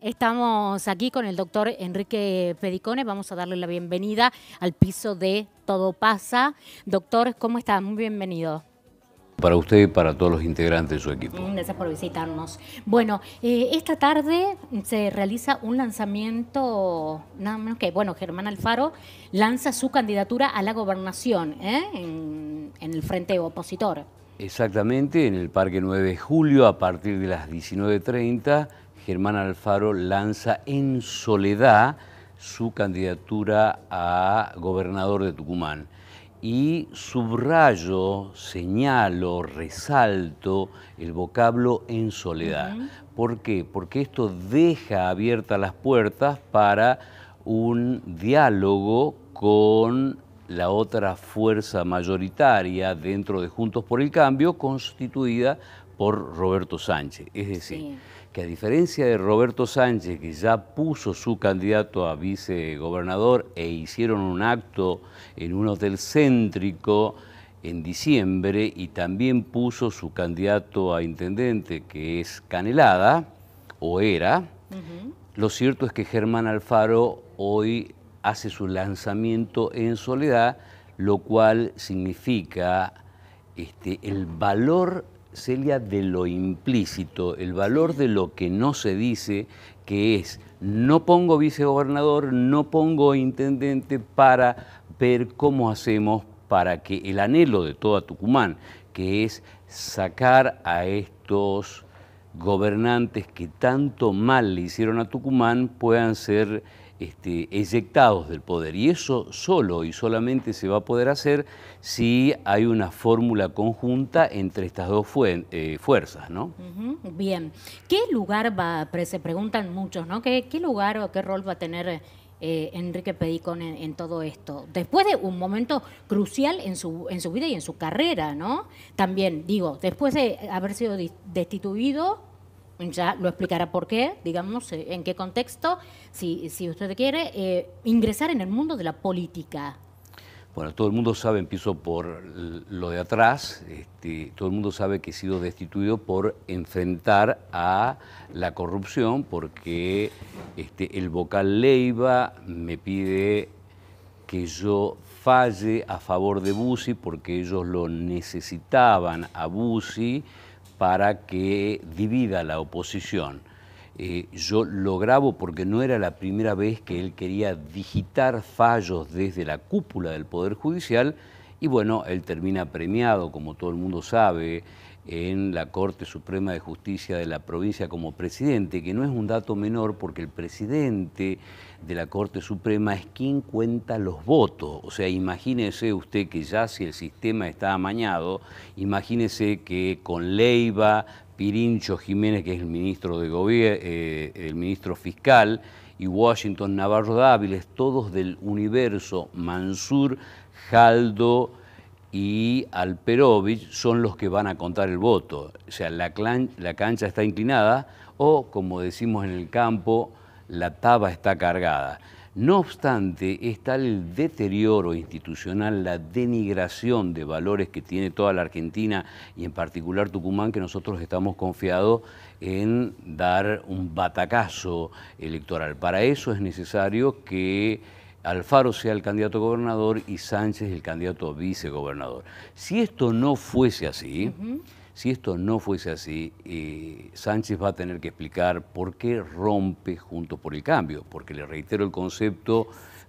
Estamos aquí con el doctor Enrique Pedicone. Vamos a darle la bienvenida al piso de Todo Pasa. Doctor, ¿cómo está? Muy bienvenido. Para usted y para todos los integrantes de su equipo. Mm, gracias por visitarnos. Bueno, eh, esta tarde se realiza un lanzamiento, nada menos que, bueno, Germán Alfaro lanza su candidatura a la gobernación ¿eh? en, en el frente opositor. Exactamente, en el Parque 9 de Julio, a partir de las 19.30 Germán Alfaro lanza en soledad su candidatura a gobernador de Tucumán. Y subrayo, señalo, resalto el vocablo en soledad. ¿Por qué? Porque esto deja abiertas las puertas para un diálogo con la otra fuerza mayoritaria dentro de Juntos por el Cambio, constituida por Roberto Sánchez. Es decir, a diferencia de Roberto Sánchez, que ya puso su candidato a vicegobernador e hicieron un acto en un hotel céntrico en diciembre y también puso su candidato a intendente, que es Canelada, o era, lo cierto es que Germán Alfaro hoy hace su lanzamiento en soledad, lo cual significa este, el valor Celia, de lo implícito, el valor de lo que no se dice, que es no pongo vicegobernador, no pongo intendente para ver cómo hacemos para que el anhelo de toda Tucumán, que es sacar a estos gobernantes que tanto mal le hicieron a Tucumán, puedan ser este, eyectados del poder. Y eso solo y solamente se va a poder hacer si hay una fórmula conjunta entre estas dos eh, fuerzas, ¿no? Bien. ¿Qué lugar va, se preguntan muchos, ¿no? ¿Qué, qué lugar o qué rol va a tener eh, Enrique Pedicón en, en, todo esto. Después de un momento crucial en su, en su vida y en su carrera, ¿no? También, digo, después de haber sido destituido ya lo explicará por qué, digamos, eh, en qué contexto, si, usted quiere, eh, ingresar en el mundo de la política. Bueno, todo el mundo sabe, empiezo por lo de atrás, este, todo el mundo sabe que he sido destituido por enfrentar a la corrupción porque este, el vocal Leiva me pide que yo falle a favor de Bussi porque ellos lo necesitaban a Bussi para que divida la oposición. Eh, yo lo grabo porque no era la primera vez que él quería digitar fallos desde la cúpula del Poder Judicial y bueno, él termina premiado, como todo el mundo sabe, en la Corte Suprema de Justicia de la provincia como presidente, que no es un dato menor porque el presidente de la Corte Suprema es quien cuenta los votos. O sea, imagínese usted que ya si el sistema está amañado, imagínese que con Leiva, Pirincho Jiménez, que es el ministro de gobierno, eh, el ministro fiscal, y Washington Navarro Dáviles, todos del universo Mansur, Jaldo, y Alperovich son los que van a contar el voto. O sea, la, la cancha está inclinada o, como decimos en el campo, la taba está cargada. No obstante, está el deterioro institucional, la denigración de valores que tiene toda la Argentina y en particular Tucumán, que nosotros estamos confiados en dar un batacazo electoral. Para eso es necesario que Alfaro sea el candidato a gobernador y Sánchez el candidato a vicegobernador. Si esto no fuese así, si esto no fuese así, eh, Sánchez va a tener que explicar por qué rompe junto por el Cambio, porque le reitero el concepto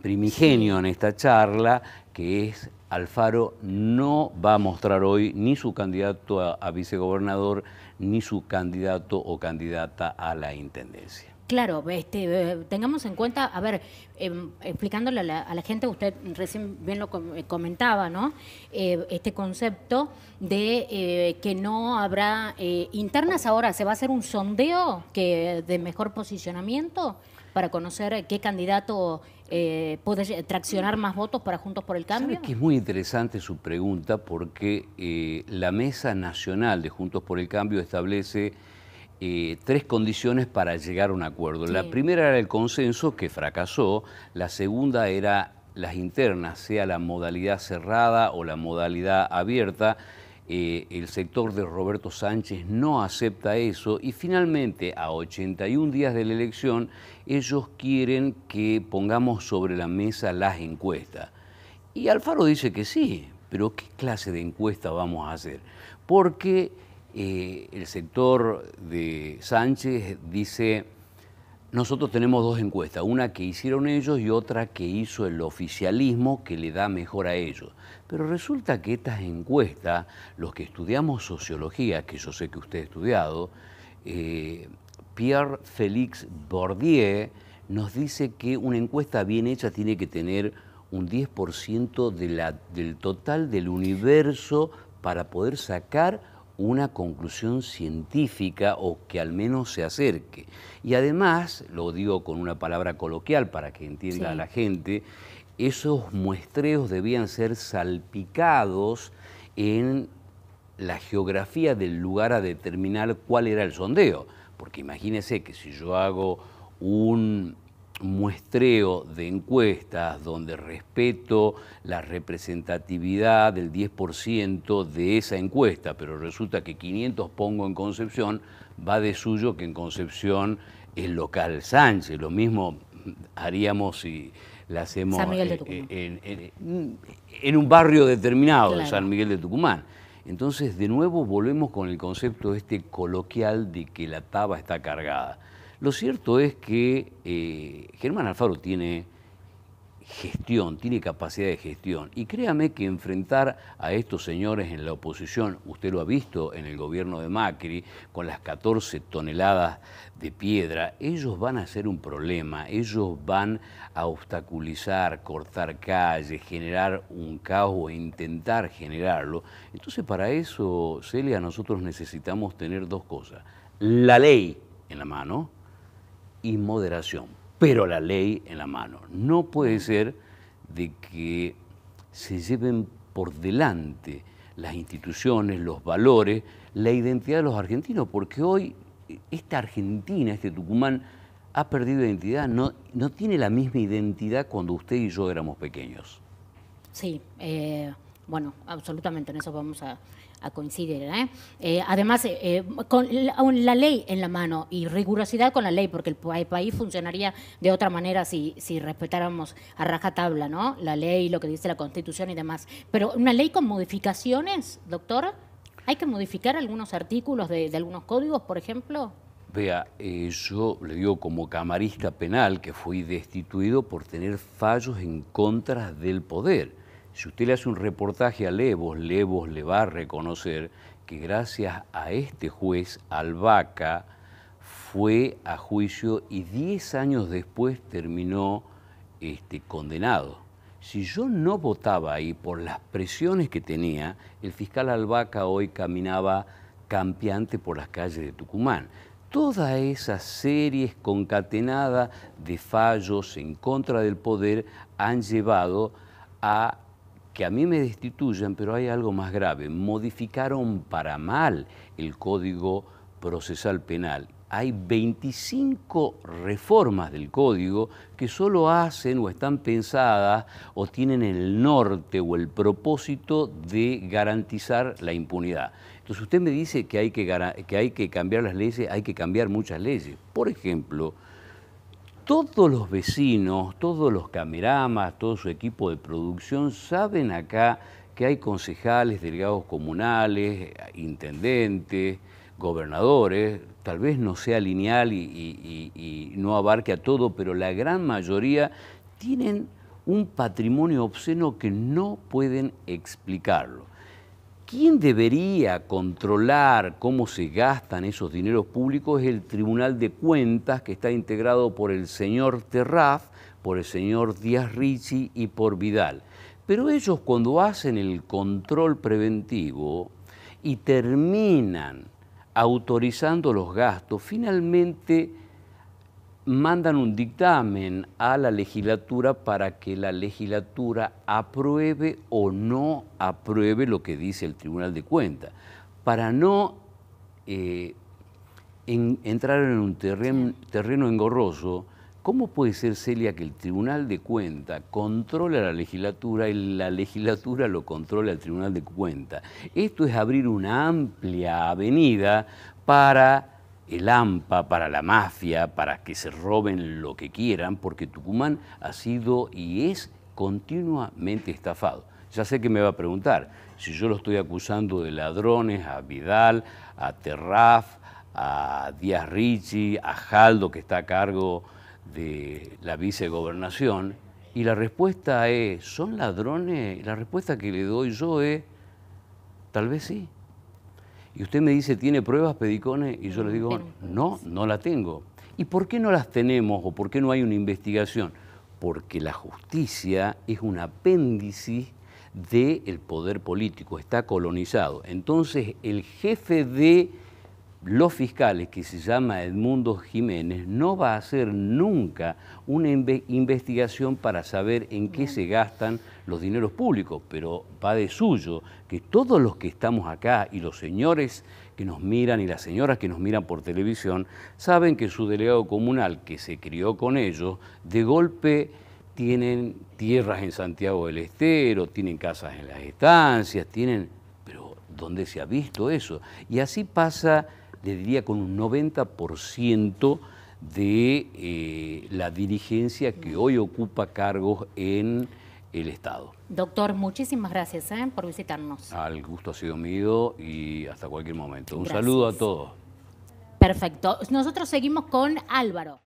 primigenio en esta charla, que es Alfaro no va a mostrar hoy ni su candidato a vicegobernador, ni su candidato o candidata a la Intendencia. Claro, este, eh, tengamos en cuenta, a ver, em, explicándole a la, gente, usted recién bien lo eh, comentaba, ¿no? Eh, este concepto de que no habrá internas ahora, ¿se va a hacer un sondeo que de mejor posicionamiento para conocer qué candidato puede traccionar más votos para Juntos por el Cambio? que es muy interesante su pregunta porque la Mesa Nacional de Juntos por el Cambio establece eh, tres condiciones para llegar a un acuerdo. La primera era el consenso, que fracasó. La segunda era las internas, sea la modalidad cerrada o la modalidad abierta. Eh, el sector de Roberto Sánchez no acepta eso y finalmente, a 81 días de la elección, ellos quieren que pongamos sobre la mesa las encuestas. Y Alfaro dice que sí, pero ¿qué clase de encuesta vamos a hacer? Porque eh, el sector de Sánchez dice, nosotros tenemos dos encuestas, una que hicieron ellos y otra que hizo el oficialismo que le da mejor a ellos. Pero resulta que estas encuestas, los que estudiamos sociología, que yo sé que usted ha estudiado, eh, Pierre Félix Bordier nos dice que una encuesta bien hecha tiene que tener un 10% del total del universo para poder sacar una conclusión científica o que al menos se acerque. Y además, lo digo con una palabra coloquial para que entienda la gente, esos muestreos debían ser salpicados en la geografía del lugar a determinar cuál era el sondeo. Porque imagínese que si yo hago un muestreo de encuestas donde respeto la representatividad del 10% de esa encuesta, pero resulta que 500 pongo en Concepción, va de suyo que en Concepción el local Sánchez. Lo mismo haríamos si la hacemos eh, eh, en, un barrio determinado en San Miguel de Tucumán. Entonces, de nuevo volvemos con el concepto este coloquial de que la taba está cargada. Lo cierto es que eh, Germán Alfaro tiene gestión, tiene capacidad de gestión. Y créame que enfrentar a estos señores en la oposición, usted lo ha visto en el gobierno de Macri, con las 14 toneladas de piedra, ellos van a ser un problema, ellos van a obstaculizar, cortar calles, generar un caos o intentar generarlo. Entonces para eso, Celia, nosotros necesitamos tener dos cosas. La ley en la mano, y moderación, pero la ley en la mano. No puede mm. ser de que se lleven por delante las instituciones, los valores, la identidad de los argentinos, porque hoy esta Argentina, este Tucumán, ha perdido identidad, no, no tiene la misma identidad cuando usted y yo éramos pequeños. Sí, eh, bueno, absolutamente, en eso vamos a, a coincidir. ¿eh? Eh, además, eh, con la, ley en la mano y rigurosidad con la ley, porque el, país funcionaría de otra manera si, si, respetáramos a rajatabla ¿no? la ley, lo que dice la Constitución y demás. Pero una ley con modificaciones, doctor, ¿hay que modificar algunos artículos de, algunos códigos, por ejemplo? Vea, eh, yo le digo como camarista penal que fui destituido por tener fallos en contra del poder. Si usted le hace un reportaje a Levos, Levos le va a reconocer que gracias a este juez, Albaca, fue a juicio y 10 años después terminó este, condenado. Si yo no votaba ahí por las presiones que tenía, el fiscal Albaca hoy caminaba campeante por las calles de Tucumán. Toda esa series concatenada de fallos en contra del poder han llevado a que a mí me destituyan, pero hay algo más grave. Modificaron para mal el Código Procesal Penal. Hay 25 reformas del código que solo hacen o están pensadas o tienen el norte o el propósito de garantizar la impunidad. Entonces usted me dice que hay que, que, hay que cambiar las leyes, hay que cambiar muchas leyes. Por ejemplo, todos los vecinos, todos los cameramas, todo su equipo de producción saben acá que hay concejales, delegados comunales, intendentes, gobernadores, tal vez no sea lineal y, no abarque a todo, pero la gran mayoría tienen un patrimonio obsceno que no pueden explicarlo. ¿Quién debería controlar cómo se gastan esos dineros públicos es el Tribunal de Cuentas, que está integrado por el señor Terraf, por el señor Díaz Ricci y por Vidal. Pero ellos cuando hacen el control preventivo y terminan autorizando los gastos, finalmente mandan un dictamen a la legislatura para que la legislatura apruebe o no apruebe lo que dice el Tribunal de Cuentas, para no eh, entrar en un terreno, engorroso. ¿Cómo puede ser, Celia, que el Tribunal de Cuentas controle a la legislatura y la legislatura lo controle al Tribunal de Cuentas? Esto es abrir una amplia avenida para el AMPA, para la mafia, para que se roben lo que quieran, porque Tucumán ha sido y es continuamente estafado. Ya sé que me va a preguntar si yo lo estoy acusando de ladrones a Vidal, a Terraf, a Díaz Ricci, a Jaldo, que está a cargo de la vicegobernación. Y la respuesta es, ¿son ladrones? La respuesta que le doy yo es, tal vez sí. Y usted me dice, ¿tiene pruebas, Pedicone? Y yo le mm, digo, no, no la tengo. ¿Y por qué no las tenemos o por qué no hay una investigación? Porque la justicia es un apéndice del poder político, está colonizado. Entonces, el jefe de los fiscales, que se llama Edmundo Jiménez, no va a hacer nunca una investigación para saber en qué se gastan los dineros públicos, pero va de suyo que todos los que estamos acá y los señores que nos miran y las señoras que nos miran por televisión saben que su delegado comunal, que se crió con ellos, de golpe tienen tierras en Santiago del Estero, tienen casas en las estancias, tienen... Pero ¿dónde se ha visto eso? Y así pasa le diría con un 90% de eh, la dirigencia que hoy ocupa cargos en el Estado. Doctor, muchísimas gracias ¿eh? por visitarnos. Al gusto ha sido mío y hasta cualquier momento. Un saludo a todos. Perfecto. Nosotros seguimos con Álvaro.